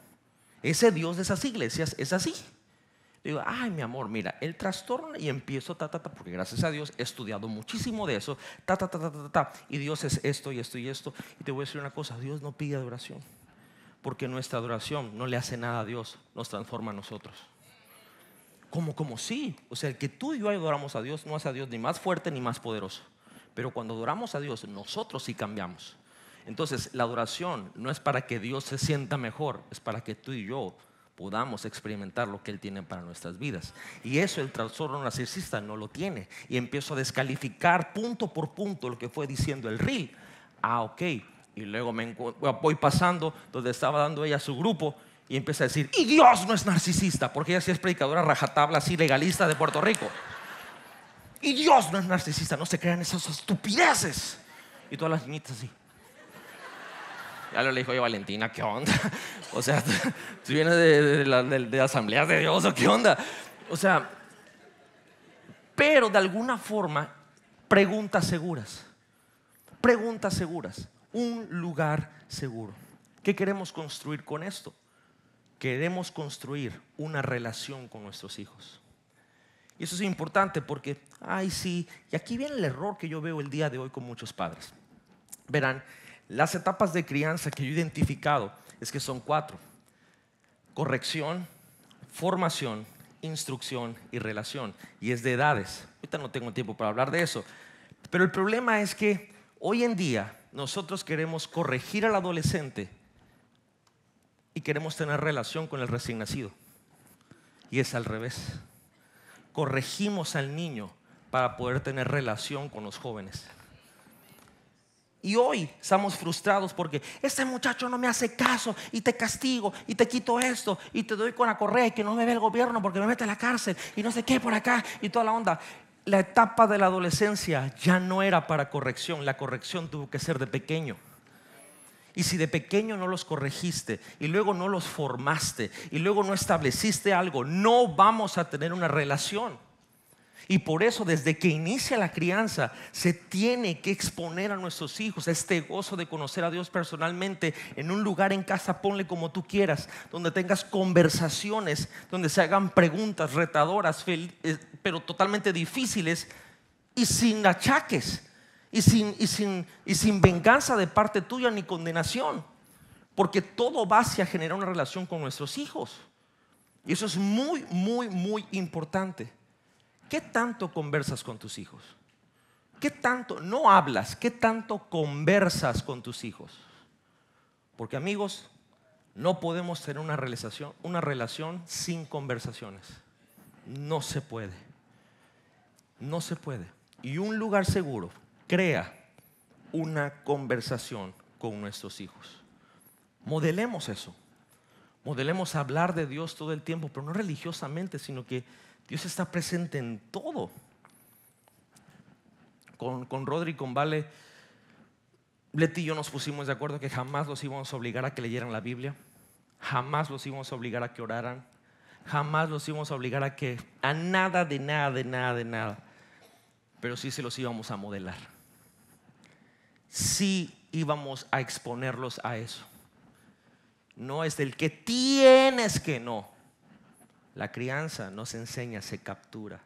ese Dios de esas iglesias es así digo, ay, mi amor, mira, el trastorno, y empiezo, ta, porque gracias a Dios he estudiado muchísimo de eso, ta, ta, ta, ta, y Dios es esto y esto y esto. Y te voy a decir una cosa, Dios no pide adoración, porque nuestra adoración no le hace nada a Dios, nos transforma a nosotros. Como, como sí, o sea, el que tú y yo adoramos a Dios no hace a Dios ni más fuerte ni más poderoso, pero cuando adoramos a Dios, nosotros sí cambiamos. Entonces, la adoración no es para que Dios se sienta mejor, es para que tú y yo podamos experimentar lo que Él tiene para nuestras vidas. Y eso el trastorno narcisista no lo tiene. Y empiezo a descalificar punto por punto lo que fue diciendo el RIL. Ah, ok. Y luego me voy pasando donde estaba dando ella su grupo y empieza a decir, y Dios no es narcisista, porque ella sí es predicadora rajatabla, así legalista de Puerto Rico. Y Dios no es narcisista, no se crean esas estupideces. Y todas las niñitas así. A le dijo, oye, Valentina, ¿qué onda? O sea, tú vienes de, de, de asambleas de Dios, ¿o qué onda? O sea, pero de alguna forma, preguntas seguras. Preguntas seguras. Un lugar seguro. ¿Qué queremos construir con esto? Queremos construir una relación con nuestros hijos. Y eso es importante porque, ay, sí, y aquí viene el error que yo veo el día de hoy con muchos padres. Verán, las etapas de crianza que yo he identificado es que son cuatro. Corrección, formación, instrucción y relación. Y es de edades. Ahorita no tengo tiempo para hablar de eso. Pero el problema es que hoy en día nosotros queremos corregir al adolescente y queremos tener relación con el recién nacido. Y es al revés. Corregimos al niño para poder tener relación con los jóvenes. Y hoy estamos frustrados porque este muchacho no me hace caso y te castigo y te quito esto y te doy con la correa y que no me ve el gobierno porque me mete a la cárcel y no sé qué por acá y toda la onda. La etapa de la adolescencia ya no era para corrección, la corrección tuvo que ser de pequeño. Y si de pequeño no los corregiste y luego no los formaste y luego no estableciste algo, no vamos a tener una relación. Y por eso desde que inicia la crianza se tiene que exponer a nuestros hijos este gozo de conocer a Dios personalmente en un lugar en casa, ponle como tú quieras, donde tengas conversaciones, donde se hagan preguntas retadoras, eh, pero totalmente difíciles y sin achaques. Y sin, venganza de parte tuya ni condenación, porque todo va a generar una relación con nuestros hijos. Y eso es muy, muy, muy importante. ¿Qué tanto conversas con tus hijos? ¿Qué tanto, no hablas, qué tanto conversas con tus hijos? Porque amigos, no podemos tener una relación, una relación sin conversaciones. No se puede. No se puede. Y un lugar seguro crea una conversación con nuestros hijos. Modelemos eso. Modelemos hablar de Dios todo el tiempo, pero no religiosamente, sino que Dios está presente en todo. Con, con y con Vale, Leti y yo nos pusimos de acuerdo que jamás los íbamos a obligar a que leyeran la Biblia, jamás los íbamos a obligar a que oraran, jamás los íbamos a obligar a que, a nada, de nada, de nada, de nada. Pero sí se los íbamos a modelar. Sí íbamos a exponerlos a eso. No es del que tienes que no. La crianza no se enseña, se captura.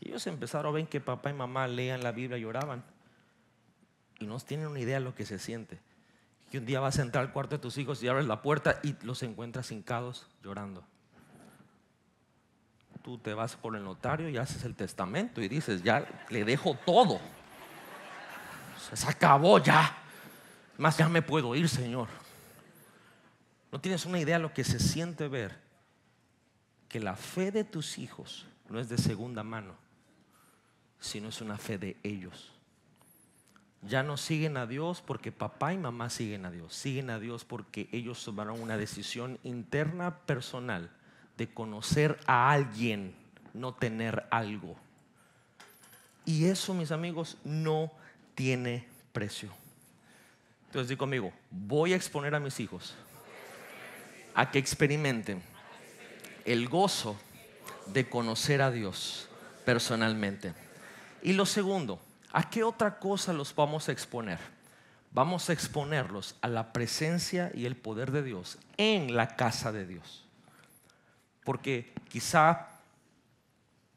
Y ellos empezaron a ver que papá y mamá leían la Biblia y lloraban. Y no tienen una idea de lo que se siente. Que un día vas a entrar al cuarto de tus hijos y abres la puerta y los encuentras hincados llorando. Tú te vas por el notario y haces el testamento y dices, ya le dejo todo. Se acabó ya. Más ya me puedo ir, Señor. No tienes una idea de lo que se siente ver que la fe de tus hijos no es de segunda mano, sino es una fe de ellos. Ya no siguen a Dios porque papá y mamá siguen a Dios, siguen a Dios porque ellos tomaron una decisión interna personal de conocer a alguien, no tener algo. Y eso, mis amigos, no tiene precio. Entonces, digo conmigo, voy a exponer a mis hijos a que experimenten el gozo de conocer a Dios personalmente. Y lo segundo, ¿a qué otra cosa los vamos a exponer? Vamos a exponerlos a la presencia y el poder de Dios en la casa de Dios. Porque quizá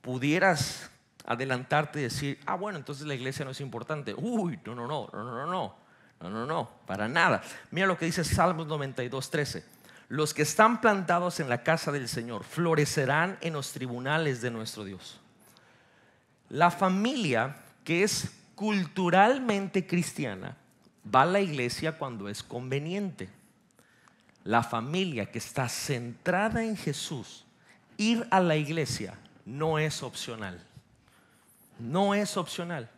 pudieras adelantarte y decir, ah, bueno, entonces la iglesia no es importante. Uy, no, no, no, no, no, no, no, no, no, para nada. Mira lo que dice Salmos 92, 13. Los que están plantados en la casa del Señor florecerán en los tribunales de nuestro Dios. La familia que es culturalmente cristiana va a la iglesia cuando es conveniente. La familia que está centrada en Jesús, ir a la iglesia no es opcional. No es opcional.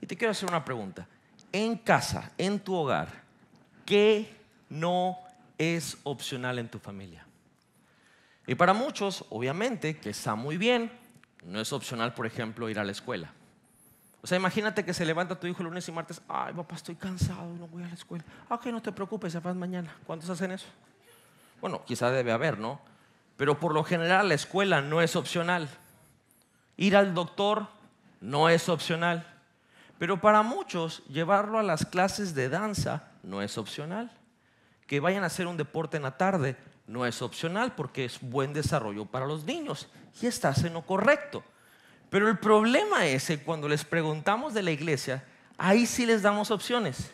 Y te quiero hacer una pregunta. En casa, en tu hogar, ¿qué no es opcional en tu familia. Y para muchos, obviamente, que está muy bien, no es opcional, por ejemplo, ir a la escuela. O sea, imagínate que se levanta tu hijo lunes y martes, ay papá, estoy cansado, no voy a la escuela. Ah, que no te preocupes, se vas mañana. ¿Cuántos hacen eso? Bueno, quizá debe haber, ¿no? Pero por lo general la escuela no es opcional. Ir al doctor no es opcional. Pero para muchos, llevarlo a las clases de danza no es opcional que vayan a hacer un deporte en la tarde no es opcional porque es buen desarrollo para los niños y estás en lo correcto. Pero el problema es que cuando les preguntamos de la iglesia, ahí sí les damos opciones.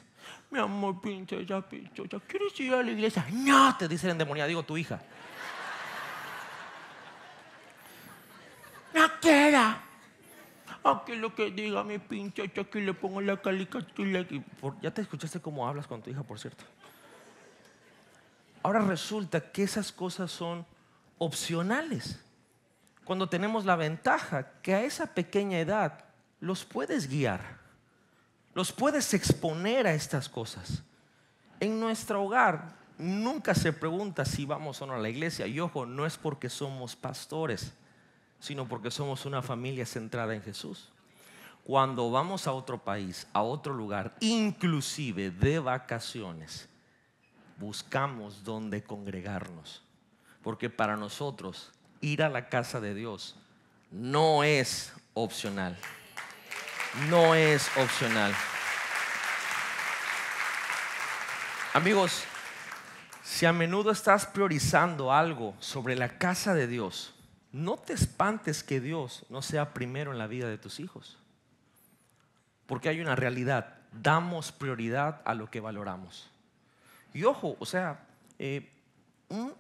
Mi amor, pinche ya, pinche ya, ¿quieres ir a la iglesia? No, te dice el endemoniado, digo tu hija. No queda. Aquí lo que diga mi pinche aquí le pongo la calicatura. Ya te escuchaste cómo hablas con tu hija, por cierto. Ahora resulta que esas cosas son opcionales. Cuando tenemos la ventaja que a esa pequeña edad los puedes guiar, los puedes exponer a estas cosas. En nuestro hogar nunca se pregunta si vamos o no a la iglesia. Y ojo, no es porque somos pastores, sino porque somos una familia centrada en Jesús. Cuando vamos a otro país, a otro lugar, inclusive de vacaciones, buscamos dónde congregarnos. Porque para nosotros ir a la casa de Dios no es opcional. No es opcional. Amigos, si a menudo estás priorizando algo sobre la casa de Dios, no te espantes que Dios no sea primero en la vida de tus hijos. Porque hay una realidad, damos prioridad a lo que valoramos. Y ojo, o sea, eh,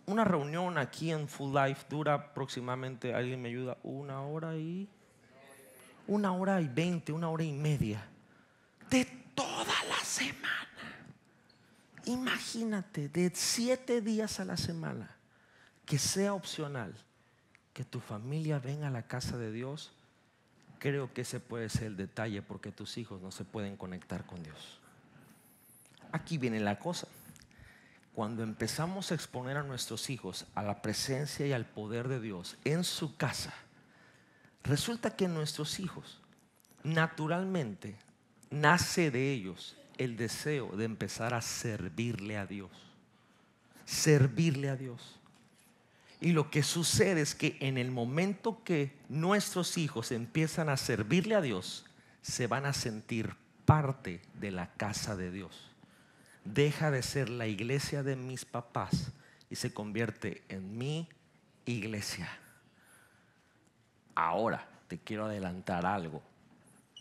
una reunión aquí en Full Life dura aproximadamente, alguien me ayuda, una hora y... Una hora y veinte, una hora y media. De toda la semana. Imagínate, de siete días a la semana, que sea opcional, que tu familia venga a la casa de Dios, creo que ese puede ser el detalle porque tus hijos no se pueden conectar con Dios. Aquí viene la cosa cuando empezamos a exponer a nuestros hijos a la presencia y al poder de Dios en su casa, resulta que nuestros hijos, naturalmente, nace de ellos el deseo de empezar a servirle a Dios. Servirle a Dios. Y lo que sucede es que en el momento que nuestros hijos empiezan a servirle a Dios, se van a sentir parte de la casa de Dios deja de ser la iglesia de mis papás y se convierte en mi iglesia. Ahora te quiero adelantar algo,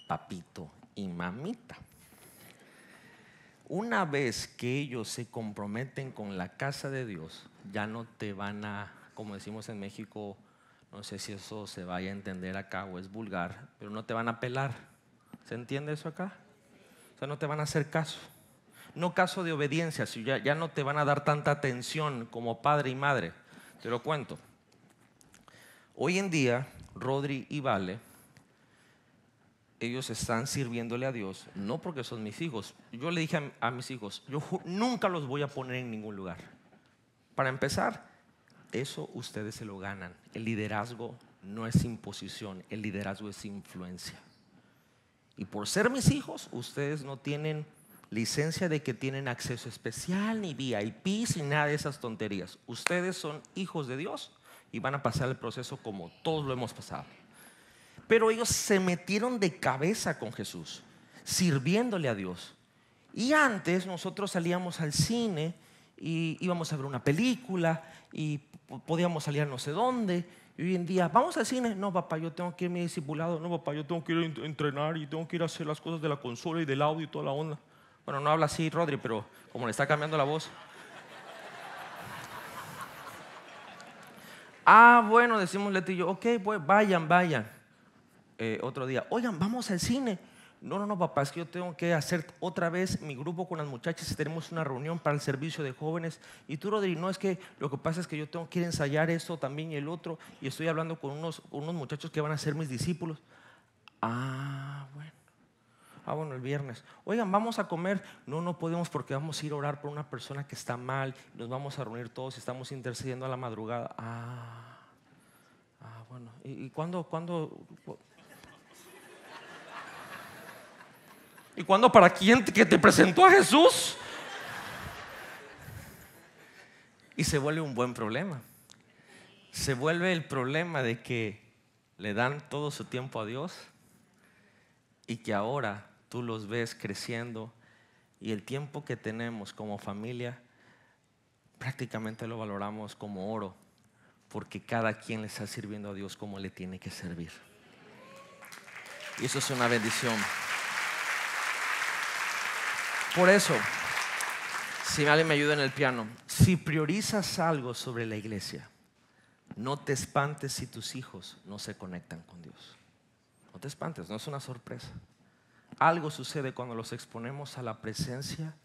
papito y mamita. Una vez que ellos se comprometen con la casa de Dios, ya no te van a, como decimos en México, no sé si eso se vaya a entender acá o es vulgar, pero no te van a pelar. ¿Se entiende eso acá? O sea, no te van a hacer caso no caso de obediencia, si ya, no te van a dar tanta atención como padre y madre. Te lo cuento. Hoy en día, Rodri y Vale, ellos están sirviéndole a Dios, no porque son mis hijos. Yo le dije a, a mis hijos, yo nunca los voy a poner en ningún lugar. Para empezar, eso ustedes se lo ganan. El liderazgo no es imposición, el liderazgo es influencia. Y por ser mis hijos, ustedes no tienen licencia de que tienen acceso especial, ni VIP, ni nada de esas tonterías. Ustedes son hijos de Dios y van a pasar el proceso como todos lo hemos pasado. Pero ellos se metieron de cabeza con Jesús, sirviéndole a Dios. Y antes nosotros salíamos al cine y íbamos a ver una película y podíamos salir no sé dónde. Y hoy en día, vamos al cine. No, papá, yo tengo que ir a mi discipulado. No, papá, yo tengo que ir a entrenar y tengo que ir a hacer las cosas de la consola y del audio y toda la onda. Bueno, no habla así Rodri, pero como le está cambiando la voz. Ah, bueno, decimos Leti y yo, ok, pues vayan, vayan. Eh, otro día, oigan, vamos al cine. No, no, no, papá, es que yo tengo que hacer otra vez mi grupo con las muchachas. y Tenemos una reunión para el servicio de jóvenes. Y tú, Rodri, no, es que lo que pasa es que yo tengo que ensayar eso también y el otro. Y estoy hablando con unos, unos muchachos que van a ser mis discípulos. Ah, bueno. Ah, bueno, el viernes. Oigan, vamos a comer. No, no podemos porque vamos a ir a orar por una persona que está mal. Nos vamos a reunir todos y estamos intercediendo a la madrugada. Ah, ah bueno. ¿Y, y cuándo, cuándo? ¿Y cuándo para quién que te presentó a Jesús? Y se vuelve un buen problema. Se vuelve el problema de que le dan todo su tiempo a Dios y que ahora tú los ves creciendo y el tiempo que tenemos como familia prácticamente lo valoramos como oro, porque cada quien le está sirviendo a Dios como le tiene que servir. Y eso es una bendición. Por eso, si alguien me ayuda en el piano, si priorizas algo sobre la iglesia, no te espantes si tus hijos no se conectan con Dios. No te espantes, no es una sorpresa. Algo sucede cuando los exponemos a la presencia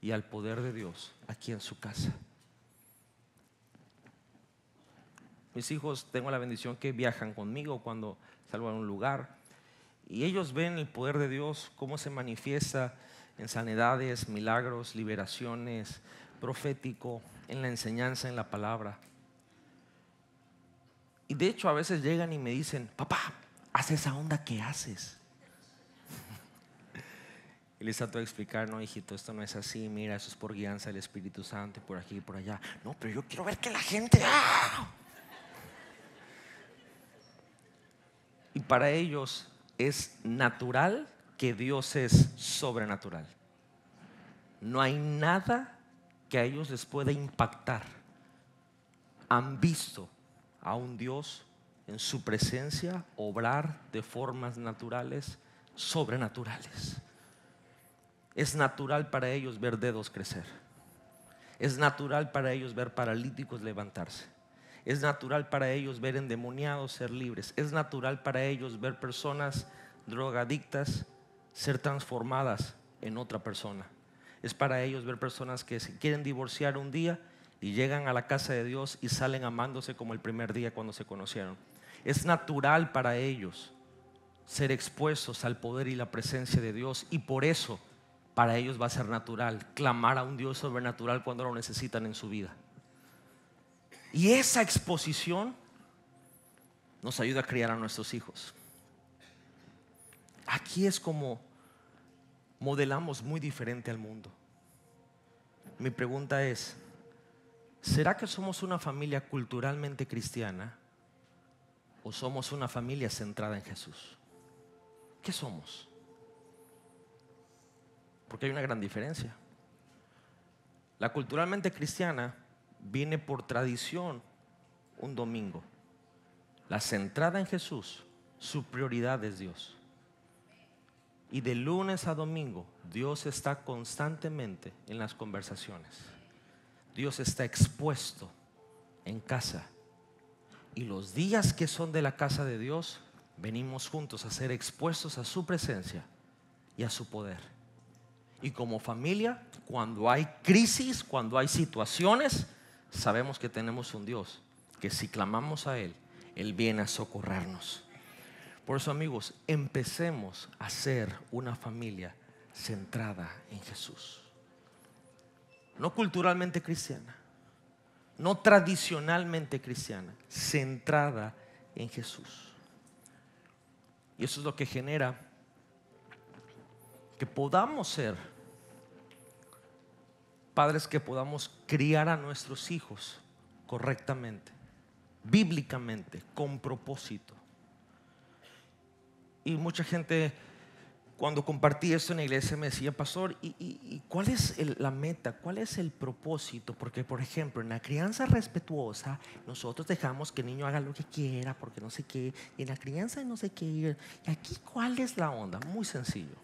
y al poder de Dios aquí en su casa. Mis hijos, tengo la bendición que viajan conmigo cuando salgo a un lugar y ellos ven el poder de Dios, cómo se manifiesta en sanidades, milagros, liberaciones, profético, en la enseñanza, en la palabra. Y de hecho a veces llegan y me dicen, papá, haz esa onda que haces les trató de explicar, no, hijito, esto no es así, mira, eso es por guianza del Espíritu Santo, por aquí y por allá. No, pero yo quiero ver que la gente... Ah". Y para ellos es natural que Dios es sobrenatural. No hay nada que a ellos les pueda impactar. Han visto a un Dios en su presencia obrar de formas naturales, sobrenaturales. Es natural para ellos ver dedos crecer. Es natural para ellos ver paralíticos levantarse. Es natural para ellos ver endemoniados ser libres. Es natural para ellos ver personas drogadictas ser transformadas en otra persona. Es para ellos ver personas que se quieren divorciar un día y llegan a la casa de Dios y salen amándose como el primer día cuando se conocieron. Es natural para ellos ser expuestos al poder y la presencia de Dios y por eso para ellos va a ser natural clamar a un Dios sobrenatural cuando lo necesitan en su vida. Y esa exposición nos ayuda a criar a nuestros hijos. Aquí es como modelamos muy diferente al mundo. Mi pregunta es, ¿será que somos una familia culturalmente cristiana o somos una familia centrada en Jesús? ¿Qué somos? porque hay una gran diferencia. La culturalmente cristiana viene por tradición un domingo. La centrada en Jesús, su prioridad es Dios. Y de lunes a domingo, Dios está constantemente en las conversaciones. Dios está expuesto en casa. Y los días que son de la casa de Dios, venimos juntos a ser expuestos a su presencia y a su poder. Y como familia, cuando hay crisis, cuando hay situaciones, sabemos que tenemos un Dios, que si clamamos a Él, Él viene a socorrernos. Por eso amigos, empecemos a ser una familia centrada en Jesús. No culturalmente cristiana, no tradicionalmente cristiana, centrada en Jesús. Y eso es lo que genera que podamos ser padres que podamos criar a nuestros hijos correctamente, bíblicamente, con propósito. Y mucha gente cuando compartí esto en la iglesia me decía, pastor, ¿y, cuál es la meta? ¿Cuál es el propósito? Porque, por ejemplo, en la crianza respetuosa, nosotros dejamos que el niño haga lo que quiera, porque no sé qué, y en la crianza no sé qué. ¿Y aquí cuál es la onda? Muy sencillo.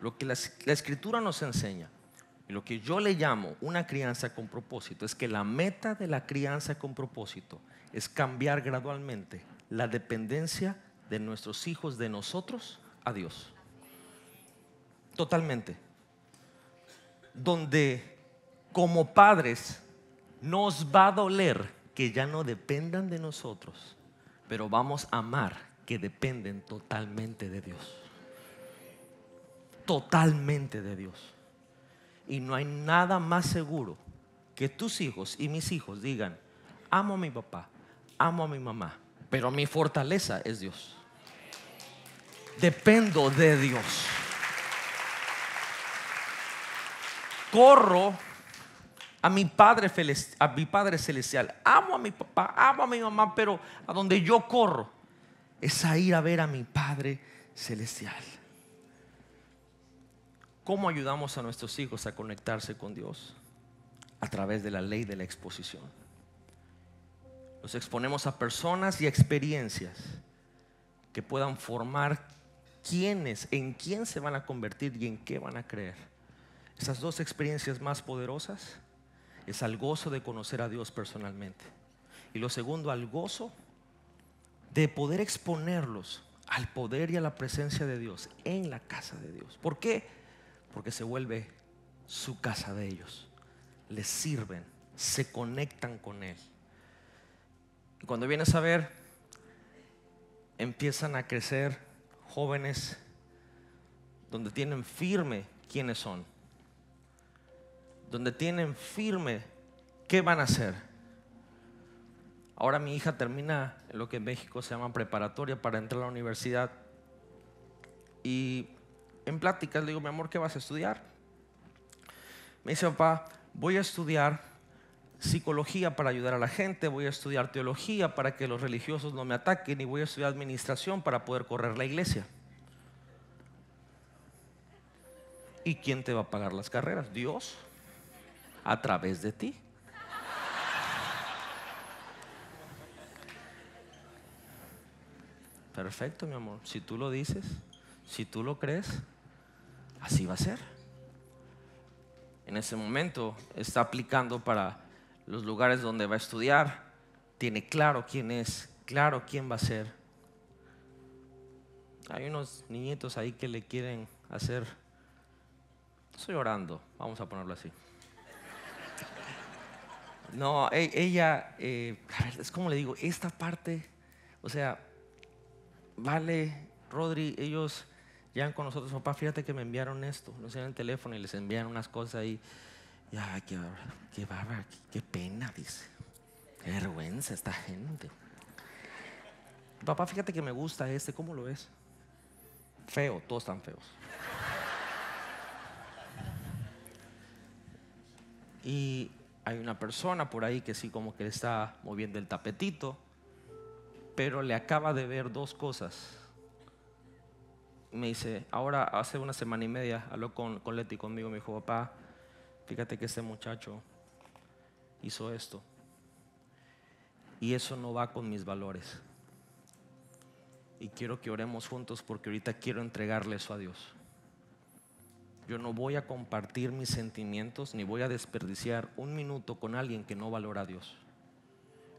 Lo que la escritura nos enseña, y lo que yo le llamo una crianza con propósito es que la meta de la crianza con propósito es cambiar gradualmente la dependencia de nuestros hijos, de nosotros, a Dios. Totalmente. Donde como padres nos va a doler que ya no dependan de nosotros, pero vamos a amar que dependen totalmente de Dios. Totalmente de Dios. Y no hay nada más seguro que tus hijos y mis hijos digan, amo a mi papá, amo a mi mamá, pero mi fortaleza es Dios. Dependo de Dios. Corro a mi, padre a mi Padre Celestial. Amo a mi papá, amo a mi mamá, pero a donde yo corro es a ir a ver a mi Padre Celestial. ¿Cómo ayudamos a nuestros hijos a conectarse con Dios? A través de la ley de la exposición. Nos exponemos a personas y experiencias que puedan formar quiénes, en quién se van a convertir y en qué van a creer. Esas dos experiencias más poderosas es al gozo de conocer a Dios personalmente. Y lo segundo, al gozo de poder exponerlos al poder y a la presencia de Dios en la casa de Dios. ¿Por qué? porque se vuelve su casa de ellos. Les sirven, se conectan con Él. Y cuando vienes a ver, empiezan a crecer jóvenes donde tienen firme quiénes son, donde tienen firme qué van a hacer. Ahora mi hija termina lo que en México se llama preparatoria para entrar a la universidad y en pláticas, le digo, mi amor, ¿qué vas a estudiar? Me dice, papá, voy a estudiar psicología para ayudar a la gente, voy a estudiar teología para que los religiosos no me ataquen y voy a estudiar administración para poder correr la iglesia. ¿Y quién te va a pagar las carreras? Dios, a través de ti. Perfecto, mi amor. Si tú lo dices, si tú lo crees, así va a ser. En ese momento está aplicando para los lugares donde va a estudiar, tiene claro quién es, claro quién va a ser. Hay unos niñitos ahí que le quieren hacer, estoy orando, vamos a ponerlo así. No, e-, ella, eh, es como le digo, esta parte, o sea, vale, Rodri, ellos llegan con nosotros, papá, fíjate que me enviaron esto, nos llevan el teléfono y les envían unas cosas ahí. Y, ay, qué bárbaro, qué, pena, dice. Qué vergüenza esta gente. Papá, fíjate que me gusta este, ¿cómo lo ves? Feo, todos están feos. Y hay una persona por ahí que sí como que le está moviendo el tapetito, pero le acaba de ver dos cosas me dice, ahora hace una semana y media habló con, con Leti conmigo, me dijo, papá, fíjate que este muchacho hizo esto. Y eso no va con mis valores. Y quiero que oremos juntos porque ahorita quiero entregarle eso a Dios. Yo no voy a compartir mis sentimientos ni voy a desperdiciar un minuto con alguien que no valora a Dios.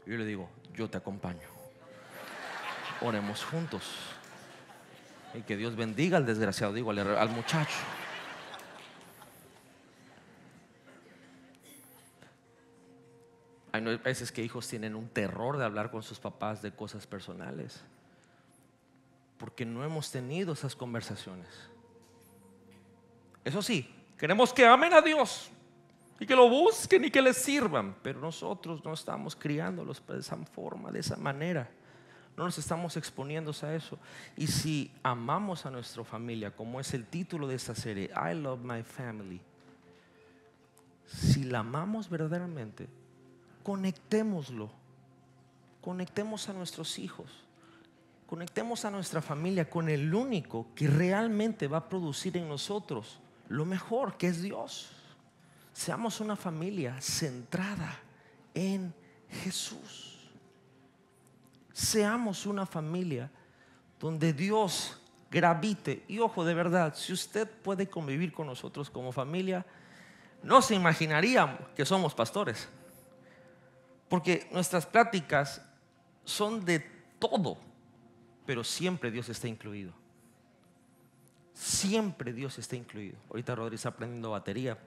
Yo le digo, yo te acompaño. Oremos juntos. Y que Dios bendiga al desgraciado, digo, al, al muchacho. Hay veces que hijos tienen un terror de hablar con sus papás de cosas personales, porque no hemos tenido esas conversaciones. Eso sí, queremos que amen a Dios y que lo busquen y que les sirvan, pero nosotros no estamos criándolos de esa forma, de esa manera. No nos estamos exponiendo a eso. Y si amamos a nuestra familia, como es el título de esta serie, I Love My Family, si la amamos verdaderamente, conectémoslo. Conectemos a nuestros hijos. Conectemos a nuestra familia con el único que realmente va a producir en nosotros lo mejor, que es Dios. Seamos una familia centrada en Jesús. Seamos una familia donde Dios gravite. Y ojo, de verdad, si usted puede convivir con nosotros como familia, no se imaginaría que somos pastores. Porque nuestras prácticas son de todo, pero siempre Dios está incluido. Siempre Dios está incluido. Ahorita Rodríguez está aprendiendo batería.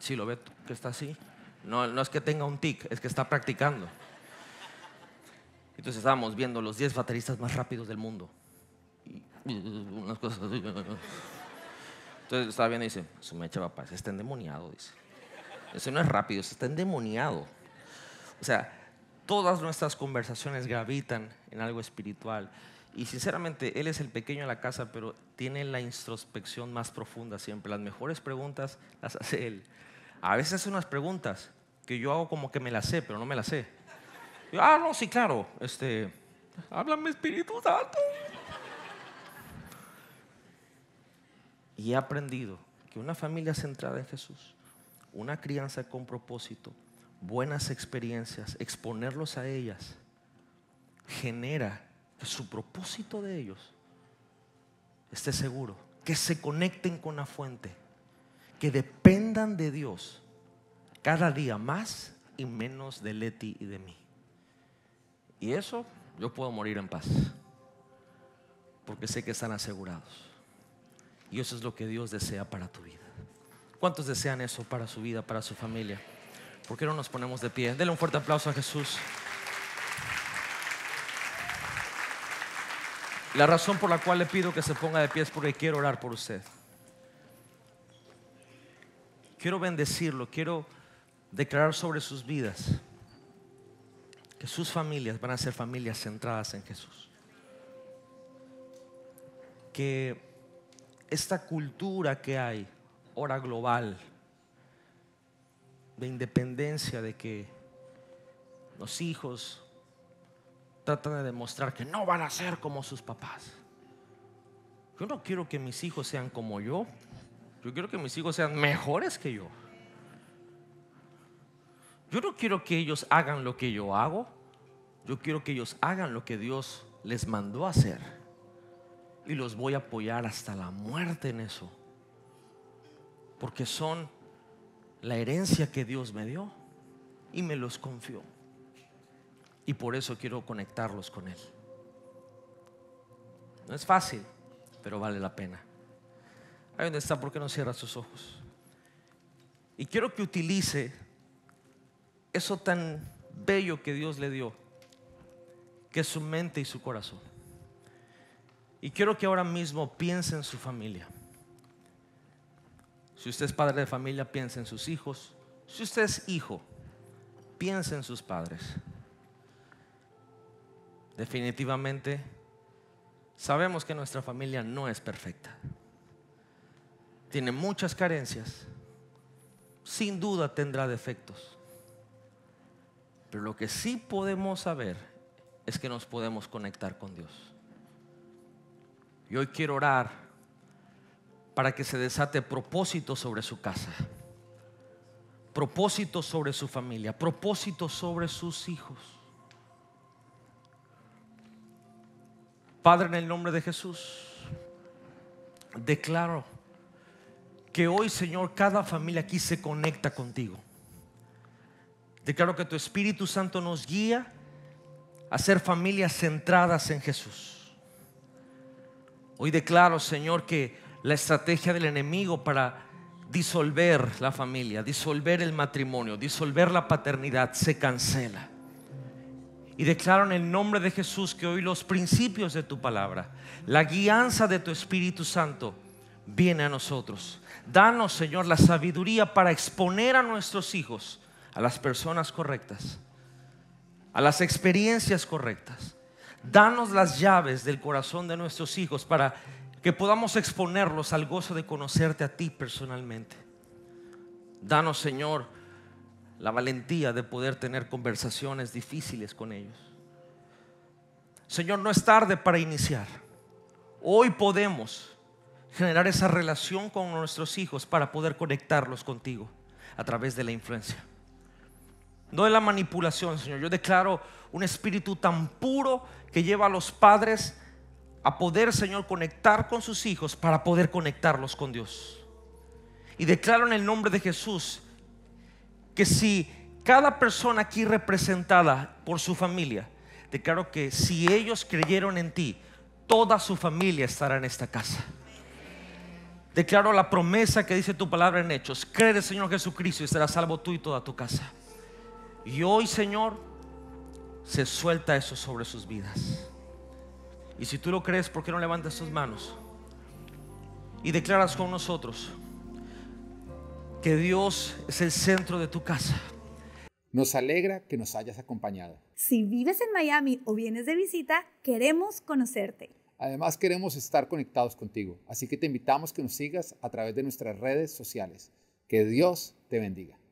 Si lo ve que está así. No, no es que tenga un tic, es que está practicando. Entonces estábamos viendo los 10 bateristas más rápidos del mundo. Unas Entonces estaba viendo y dice, su mecha papá, ese está endemoniado, dice. Ese no es rápido, ese está endemoniado. O sea, todas nuestras conversaciones gravitan en algo espiritual. Y sinceramente, él es el pequeño de la casa, pero tiene la introspección más profunda siempre. Las mejores preguntas las hace él. A veces hace unas preguntas que yo hago como que me las sé, pero no me las sé ah, no, sí, claro. Este, háblame Espíritu Santo. Y he aprendido que una familia centrada en Jesús, una crianza con propósito, buenas experiencias, exponerlos a ellas, genera que su propósito de ellos esté seguro, que se conecten con la fuente, que dependan de Dios cada día más y menos de Leti y de mí. Y eso yo puedo morir en paz, porque sé que están asegurados. Y eso es lo que Dios desea para tu vida. ¿Cuántos desean eso para su vida, para su familia? ¿Por qué no nos ponemos de pie? Dele un fuerte aplauso a Jesús. La razón por la cual le pido que se ponga de pie es porque quiero orar por usted. Quiero bendecirlo, quiero declarar sobre sus vidas sus familias van a ser familias centradas en Jesús. Que esta cultura que hay, hora global, de independencia, de que los hijos tratan de demostrar que no van a ser como sus papás. Yo no quiero que mis hijos sean como yo. Yo quiero que mis hijos sean mejores que yo. Yo no quiero que ellos hagan lo que yo hago. Yo quiero que ellos hagan lo que Dios les mandó hacer. Y los voy a apoyar hasta la muerte en eso. Porque son la herencia que Dios me dio y me los confió. Y por eso quiero conectarlos con Él. No es fácil, pero vale la pena. Ahí donde está, ¿por qué no cierra sus ojos? Y quiero que utilice eso tan bello que Dios le dio que es su mente y su corazón. Y quiero que ahora mismo piense en su familia. Si usted es padre de familia, piense en sus hijos. Si usted es hijo, piense en sus padres. Definitivamente, sabemos que nuestra familia no es perfecta. Tiene muchas carencias. Sin duda tendrá defectos. Pero lo que sí podemos saber es que nos podemos conectar con Dios. Y hoy quiero orar para que se desate propósito sobre su casa, propósito sobre su familia, propósito sobre sus hijos. Padre, en el nombre de Jesús, declaro que hoy, Señor, cada familia aquí se conecta contigo. Declaro que tu Espíritu Santo nos guía hacer familias centradas en Jesús. Hoy declaro, Señor, que la estrategia del enemigo para disolver la familia, disolver el matrimonio, disolver la paternidad, se cancela. Y declaro en el nombre de Jesús que hoy los principios de tu palabra, la guianza de tu Espíritu Santo, viene a nosotros. Danos, Señor, la sabiduría para exponer a nuestros hijos a las personas correctas a las experiencias correctas. Danos las llaves del corazón de nuestros hijos para que podamos exponerlos al gozo de conocerte a ti personalmente. Danos, Señor, la valentía de poder tener conversaciones difíciles con ellos. Señor, no es tarde para iniciar. Hoy podemos generar esa relación con nuestros hijos para poder conectarlos contigo a través de la influencia no es la manipulación, Señor. Yo declaro un espíritu tan puro que lleva a los padres a poder, Señor, conectar con sus hijos para poder conectarlos con Dios. Y declaro en el nombre de Jesús que si cada persona aquí representada por su familia, declaro que si ellos creyeron en ti, toda su familia estará en esta casa. Declaro la promesa que dice tu palabra en Hechos. Cree, Señor Jesucristo, y estará salvo tú y toda tu casa. Y hoy, Señor, se suelta eso sobre sus vidas. Y si tú lo crees, ¿por qué no levantas tus manos? Y declaras con nosotros que Dios es el centro de tu casa. Nos alegra que nos hayas acompañado. Si vives en Miami o vienes de visita, queremos conocerte. Además, queremos estar conectados contigo, así que te invitamos que nos sigas a través de nuestras redes sociales. Que Dios te bendiga.